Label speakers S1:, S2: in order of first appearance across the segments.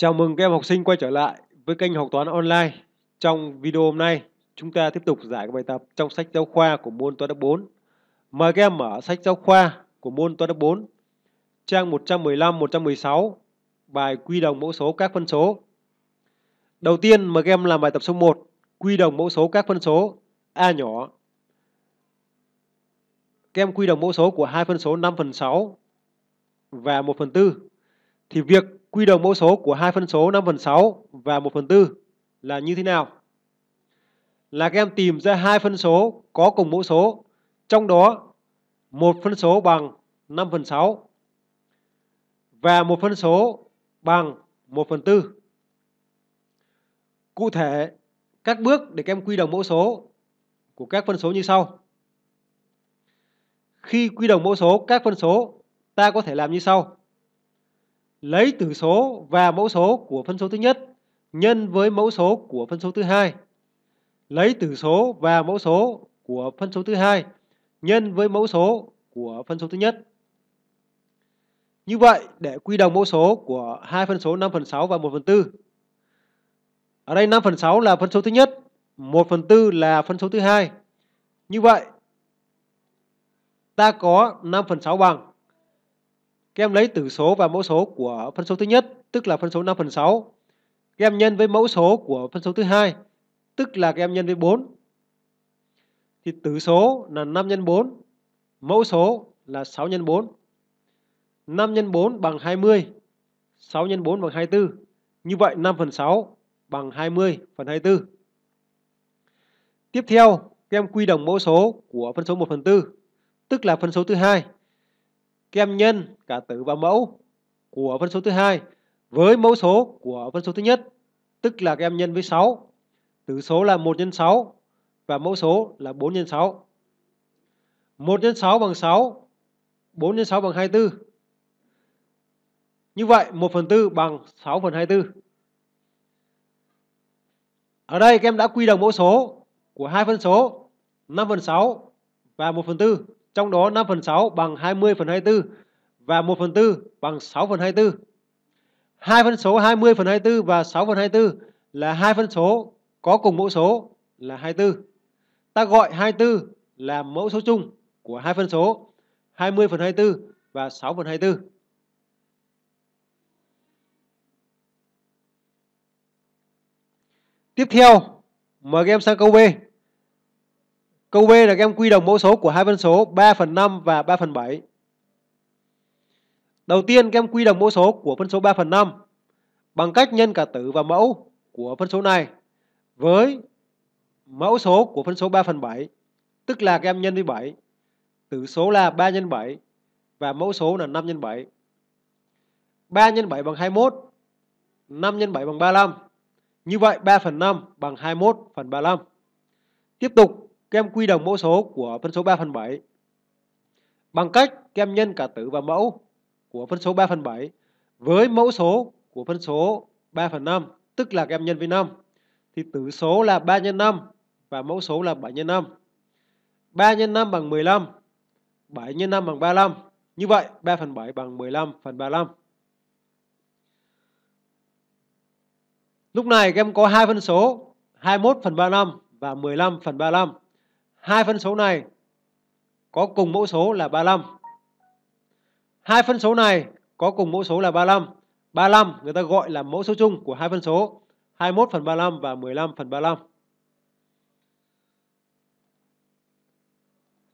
S1: Chào mừng các em học sinh quay trở lại với kênh học toán online. Trong video hôm nay, chúng ta tiếp tục giải các bài tập trong sách giáo khoa của môn toán lớp 4. Mời các em mở sách giáo khoa của môn toán lớp 4, trang 115 116, bài quy đồng mẫu số các phân số. Đầu tiên mời các em làm bài tập số 1, quy đồng mẫu số các phân số a nhỏ. Các em quy đồng mẫu số của hai phân số 5 phần 6 và 1 phần 4. Thì việc quy đồng mẫu số của hai phân số 5 phần 6 và 1 phần 4 là như thế nào? Là các em tìm ra hai phân số có cùng mẫu số, trong đó một phân số bằng 5 phần 6 và một phân số bằng 1 phần 4. Cụ thể, các bước để các em quy đồng mẫu số của các phân số như sau. Khi quy đồng mẫu số các phân số, ta có thể làm như sau lấy tử số và mẫu số của phân số thứ nhất nhân với mẫu số của phân số thứ hai lấy tử số và mẫu số của phân số thứ hai nhân với mẫu số của phân số thứ nhất như vậy để quy đồng mẫu số của hai phân số 5 phần 6 và 1 phần 4 ở đây 5 phần 6 là phân số thứ nhất 1 phần 4 là phân số thứ hai như vậy ta có 5 phần 6 bằng các em lấy tử số và mẫu số của phân số thứ nhất, tức là phân số 5 phần 6. Các em nhân với mẫu số của phân số thứ hai, tức là các em nhân với 4. Thì tử số là 5 x 4, mẫu số là 6 x 4. 5 x 4 bằng 20, 6 x 4 bằng 24. Như vậy 5 phần 6 bằng 20 phần 24. Tiếp theo, các em quy đồng mẫu số của phân số 1 phần 4, tức là phân số thứ hai kem nhân cả tử và mẫu của phân số thứ hai với mẫu số của phân số thứ nhất, tức là kem nhân với 6. Tử số là 1 nhân 6 và mẫu số là 4 nhân 6. 1 nhân 6 bằng 6, 4 nhân 6 bằng 24. Như vậy 1 phần 4 bằng 6 phần 24. Ở đây kem đã quy đồng mẫu số của hai phân số 5 phần 6 và 1 phần 4 trong đó 5 phần 6 bằng 20 phần 24 và 1 phần 4 bằng 6 phần 24. Hai phân số 20 phần 24 và 6 phần 24 là hai phân số có cùng mẫu số là 24. Ta gọi 24 là mẫu số chung của hai phân số 20 phần 24 và 6 phần 24. Tiếp theo, mời các em sang câu B. Câu B là các em quy đồng mẫu số của hai phân số 3 phần 5 và 3 phần 7. Đầu tiên các em quy đồng mẫu số của phân số 3 phần 5 bằng cách nhân cả tử và mẫu của phân số này với mẫu số của phân số 3 phần 7 tức là các em nhân với 7. Tử số là 3 x 7 và mẫu số là 5 x 7. 3 x 7 bằng 21, 5 x 7 bằng 35. Như vậy 3 phần 5 bằng 21 phần 35. Tiếp tục các em quy đồng mẫu số của phân số 3 phần 7 bằng cách các em nhân cả tử và mẫu của phân số 3 phần 7 với mẫu số của phân số 3 phần 5 tức là các em nhân với 5 thì tử số là 3 x 5 và mẫu số là 7 x 5 3 x 5 bằng 15 7 x 5 bằng 35 như vậy 3 phần 7 bằng 15 phần 35 Lúc này các em có hai phân số 21 phần 35 và 15 phần 35 hai phân số này có cùng mẫu số là 35. Hai phân số này có cùng mẫu số là 35. 35 người ta gọi là mẫu số chung của hai phân số 21 phần 35 và 15 phần 35.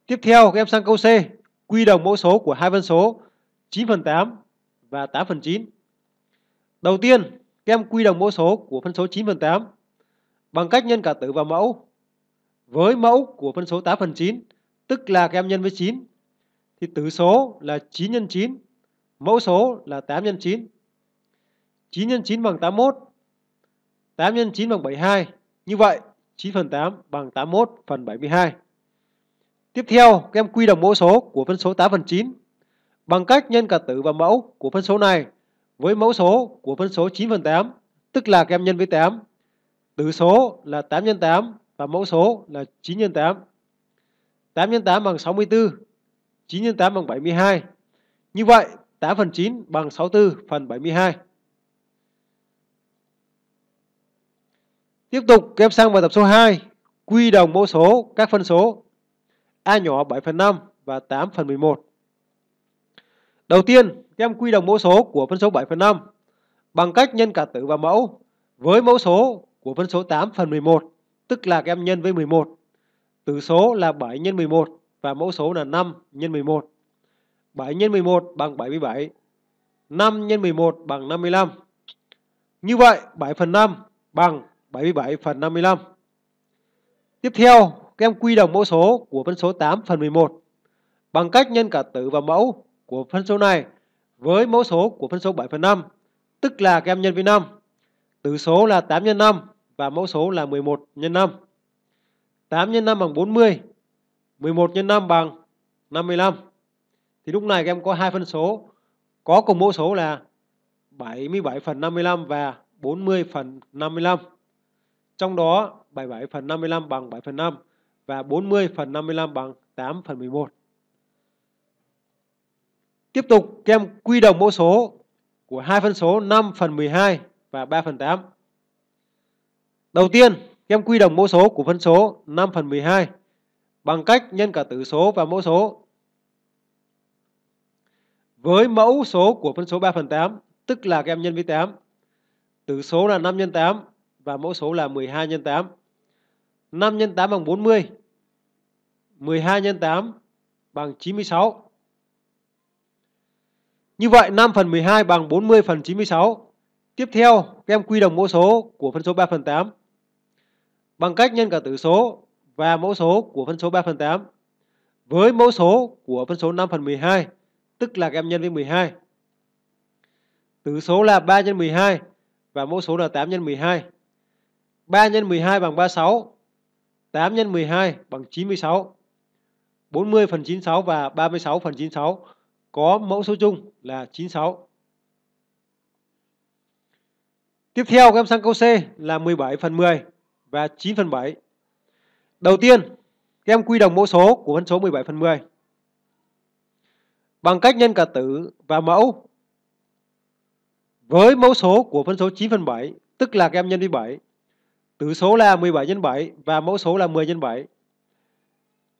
S1: Tiếp theo các em sang câu C, quy đồng mẫu số của hai phân số 9 phần 8 và 8 phần 9. Đầu tiên, các em quy đồng mẫu số của phân số 9 phần 8 bằng cách nhân cả tử và mẫu với mẫu của phân số 8 phần 9, tức là các em nhân với 9, thì tử số là 9 x 9, mẫu số là 8 x 9. 9 x 9 bằng 81, 8 x 9 bằng 72. Như vậy, 9 phần 8 bằng 81 phần 72. Tiếp theo, các em quy đồng mẫu số của phân số 8 phần 9 bằng cách nhân cả tử và mẫu của phân số này với mẫu số của phân số 9 phần 8, tức là các em nhân với 8. Tử số là 8 x 8 và mẫu số là 9 x 8. 8 x 8 bằng 64, 9 x 8 bằng 72. Như vậy 8 phần 9 bằng 64 phần 72. Tiếp tục kép sang bài tập số 2, quy đồng mẫu số các phân số A nhỏ 7 phần 5 và 8 phần 11. Đầu tiên, các em quy đồng mẫu số của phân số 7 phần 5 bằng cách nhân cả tử và mẫu với mẫu số của phân số 8 phần 11 tức là các em nhân với 11. Tử số là 7 x 11 và mẫu số là 5 x 11. 7 x 11 bằng 77. 5 x 11 bằng 55. Như vậy 7 phần 5 bằng 77 phần 55. Tiếp theo, các em quy đồng mẫu số của phân số 8 phần 11 bằng cách nhân cả tử và mẫu của phân số này với mẫu số của phân số 7 phần 5, tức là các em nhân với 5. Tử số là 8 x 5 và mẫu số là 11 x 5. 8 x 5 bằng 40, 11 x 5 bằng 55. Thì lúc này các em có hai phân số có cùng mẫu số là 77 phần 55 và 40 phần 55. Trong đó 77 phần 55 bằng 7 phần 5 và 40 phần 55 bằng 8 phần 11. Tiếp tục các em quy đồng mẫu số của hai phân số 5 phần 12 và 3 phần 8. Đầu tiên, em quy đồng mẫu số của phân số 5 phần 12 bằng cách nhân cả tử số và mẫu số với mẫu số của phân số 3 phần 8 tức là các em nhân với 8 tử số là 5 x 8 và mẫu số là 12 x 8 5 x 8 bằng 40 12 x 8 bằng 96 như vậy 5 phần 12 bằng 40 phần 96 tiếp theo các em quy đồng mẫu số của phân số 3 phần 8 bằng cách nhân cả tử số và mẫu số của phân số 3 phần 8 với mẫu số của phân số 5 phần 12, tức là các em nhân với 12. Tử số là 3 nhân 12 và mẫu số là 8 nhân 12. 3 nhân 12 bằng 36, 8 nhân 12 bằng 96. 40 phần 96 và 36 phần 96 có mẫu số chung là 96. Tiếp theo các em sang câu C là 17 phần 10 và 9 phần 7. Đầu tiên, các em quy đồng mẫu số của phân số 17 phần 10 bằng cách nhân cả tử và mẫu với mẫu số của phân số 9 phần 7, tức là các em nhân với 7. Tử số là 17 nhân 7 và mẫu số là 10 nhân 7.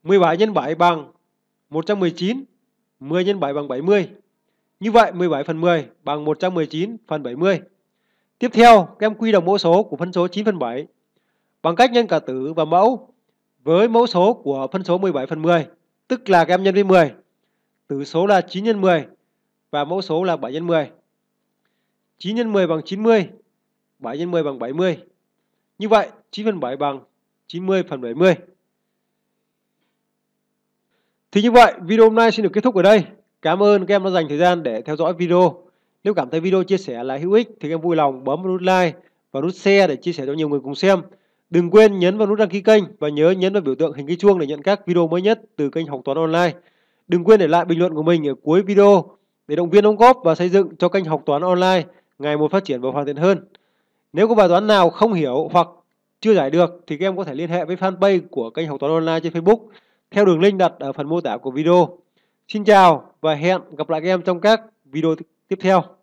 S1: 17 nhân 7 bằng 119, 10 nhân 7 bằng 70. Như vậy 17 phần 10 bằng 119 phần 70. Tiếp theo, các em quy đồng mẫu số của phân số 9 phần 7 bằng cách nhân cả tử và mẫu với mẫu số của phân số 17 phần 10, tức là các em nhân với 10. Tử số là 9 x 10 và mẫu số là 7 x 10. 9 x 10 bằng 90, 7 x 10 bằng 70. Như vậy, 9 phần 7 bằng 90 phần 70. Thì như vậy, video hôm nay xin được kết thúc ở đây. Cảm ơn các em đã dành thời gian để theo dõi video. Nếu cảm thấy video chia sẻ là hữu ích thì các em vui lòng bấm nút like và nút share để chia sẻ cho nhiều người cùng xem. Đừng quên nhấn vào nút đăng ký kênh và nhớ nhấn vào biểu tượng hình cái chuông để nhận các video mới nhất từ kênh Học Toán Online. Đừng quên để lại bình luận của mình ở cuối video để động viên đóng góp và xây dựng cho kênh Học Toán Online ngày một phát triển và hoàn thiện hơn. Nếu có bài toán nào không hiểu hoặc chưa giải được thì các em có thể liên hệ với fanpage của kênh Học Toán Online trên Facebook theo đường link đặt ở phần mô tả của video. Xin chào và hẹn gặp lại các em trong các video tiếp theo.